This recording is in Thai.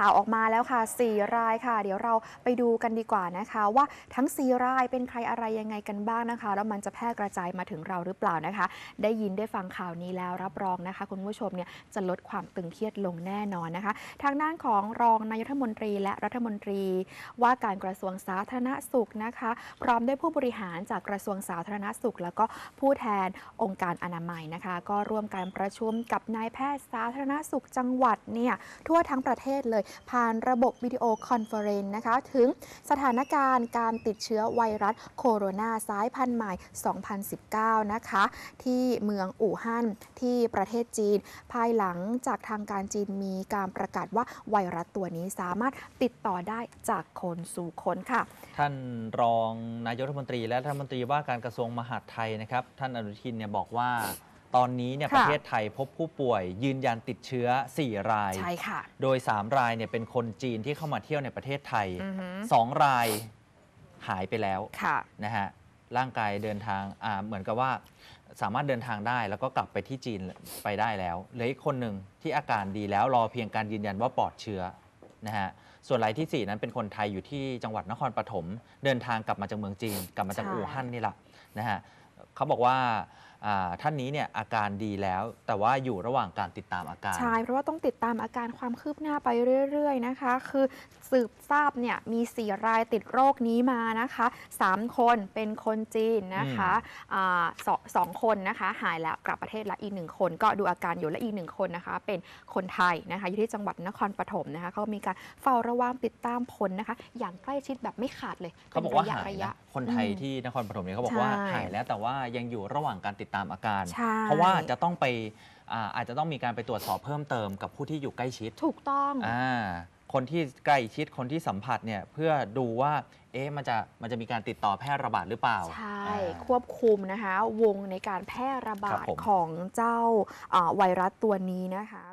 ข่าวออกมาแล้วค่ะ4รายค่ะ เดี๋ยวเราไปดูกันดีกว่านะคะว่าทั้ง 4 รายเป็นใครอะไรยังไงกันบ้างนะคะ แล้วมันจะแพร่กระจายมาถึงเราหรือเปล่านะคะ ได้ยินได้ฟังข่าวนี้แล้วรับรองนะคะ คุณผู้ชมเนี่ยจะลดความตึงเครียดลงแน่นอนนะคะ ทางด้านของรองนายรัฐมนตรีและรัฐมนตรีว่าการกระทรวงสาธารณสุขนะคะ พร้อมด้วยผู้บริหารจากกระทรวงสาธารณสุข แล้วก็ผู้แทนองค์การอนามัยนะคะก็ร่วมการประชุมกับนายแพทย์สาธารณสุข จังหวัดเนี่ยทั่วทั้งประเทศเลยผ่านระบบวิดีโอคอนเฟอเรนซ์นะคะ ถึงสถานการณ์การติดเชื้อไวรัสโคโรนาสายพันธุ์ใหม่ 2019 นะคะ ที่เมืองอู่ฮั่นที่ประเทศจีน ภายหลังจากทางการจีนมีการประกาศว่าไวรัสตัวนี้สามารถติดต่อได้จากคนสู่คนค่ะ ท่านรองนายกรัฐมนตรีและรัฐมนตรีว่าการกระทรวงมหาดไทยนะครับ ท่านอนุทินเนี่ยบอกว่าตอนนี้เนี่ยประเทศไทยพบผู้ป่วย ยืนยันติดเชื้อ 4 รายใช่ค่ะโดย 3 รายเนี่ยเป็นคนจีนที่เข้ามาเที่ยวในประเทศไทยอ2รายหายไปแล้วะนะฮะร่างกายเดินทางเหมือนกับว่าสามารถเดินทางได้แล้วก็กลับไปที่จีนไปได้แล้ว เหลืออีกคนหนึ่งที่อาการดีแล้วรอเพียงการยืนยันว่าปลอดเชื้อนะฮะส่วนรายที่ 4 นั้นเป็นคนไทยอยู่ที่จังหวัดนครปฐมเดินทางกลับมาจากเมืองจีนกลับมาจากอู่ฮั่นนี่แหละนะฮะเขาบอกว่าท่านนี้เนี่ยอาการดีแล้วแต่ว่าอยู่ระหว่างการติดตามอาการใช่เพราะว่าต้องติดตามอาการความคืบหน้าไปเรื่อย ๆนะคะ คือสืบทราบเนี่ยมี 4 รายติดโรคนี้มานะคะ3 คนเป็นคนจีนนะคะสอสองคนนะคะหายแล้วกลับประเทศและอีกหนึ่งคน ก็ดูอาการอยู่และอีกหนึ่งคนนะคะ เป็นคนไทยนะคะ อยู่ที่จังหวัดนครปฐมนะคะเขามีการเฝ้าระวังติดตามผลนะคะ อย่างใกล้ชิดแบบไม่ขาดเลยเขาบอกว่าหายคนไทยที่นครปฐมเนี่ยเขาบอกว่าหายแล้วแต่ว่ายังอยู่ระหว่างการติดตามอาการ เพราะว่าจะต้องไปอาจจะต้องมีการไปตรวจสอบเพิ่มเติมกับผู้ที่อยู่ใกล้ชิด ถูกต้องอคนที่ใกล้ชิดคนที่สัมผัสเนี่ยเพื่อดูว่าเอ๊ะมันจะมันจะมีการติดต่อแพร่ระบาดหรือเปล่า ใช่ ควบคุมนะคะ วงในการแพร่ระบาดบของเจ้าไวรัสตัวนี้นะคะ